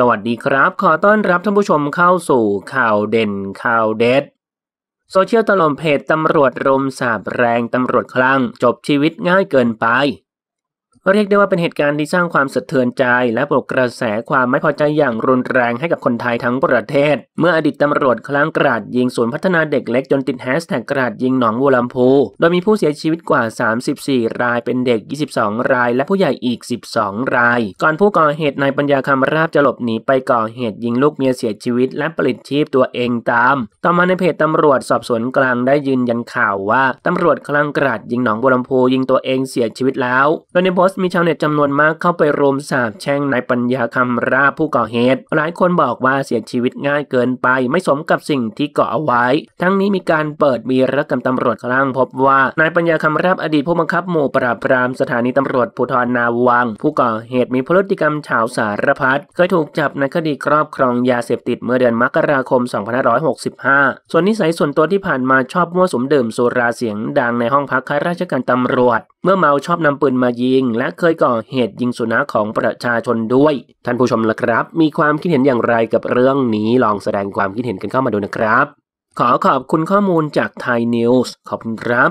สวัสดีครับ ขอต้อนรับท่านผู้ชมเข้าสู่ข่าวเด่นข่าวเด็ด โซเชียลตลมเพจตำรวจรมสาบแรงตำรวจคลั่งจบชีวิตง่ายเกินไปเรียกได้ว่าเป็นเหตุการณ์ที่สร้างความสะเทือนใจและปลุกกระแสความไม่พอใจอย่างรุนแรงให้กับคนไทยทั้งประเทศ เมื่ออดีตตำรวจคลั่งกราดยิงศูนย์พัฒนาเด็กเล็กจนติดแฮชแท็กกราดยิงหนองวัวลำพู โดยมีผู้เสียชีวิตกว่า 34 รายเป็นเด็ก 22 ราย และผู้ใหญ่อีก 12 ราย ก่อนผู้ก่อเหตุนายปัญญาคำราบจะหลบหนีไปก่อเหตุยิงลูกเมียเสียชีวิตและปลิดชีพตัวเองตาม ต่อมาในเพจตำรวจสอบสวนกลางได้ยืนยันข่าวว่าตำรวจคลั่งกราดยิงหนองบัวลำพูยิงตัวเองเสียชีวิตแล้ว โดยในโพส์มีชาวเน็ตจำนวนมากเข้าไปรุมสาบแช่งนายปัญญาคำราผู้ก่อเหตุ หลายคนบอกว่าเสียชีวิตง่ายเกินไป ไม่สมกับสิ่งที่ก่อเอาไว้ ทั้งนี้มีการเปิดมีรักกับตำรวจกลางพบว่านายปัญญาคำราอดีตผู้บังคับหมู่ปราบปรามสถานีตำรวจภูธรนาวัง ผู้ก่อเหตุมีพฤติกรรมเฉาสารพัดเคยถูกจับในคดีครอบครองยาเสพติดเมื่อเดือนมกราคม 2565 ส่วนนิสัยส่วนตัวที่ผ่านมาชอบมั่วสุมดื่มสุราเสียงดังในห้องพักข้าราชการตำรวจเมื่อเมาชอบนำปืนมายิง และเคยก่อเหตุยิงสุนัขของประชาชนด้วย ท่านผู้ชมละครับ มีความคิดเห็นอย่างไรกับเรื่องนี้ลองแสดงความคิดเห็นกันเข้ามาดูนะครับ ขอขอบคุณข้อมูลจากไทยนิวส์ขอบคุณครับ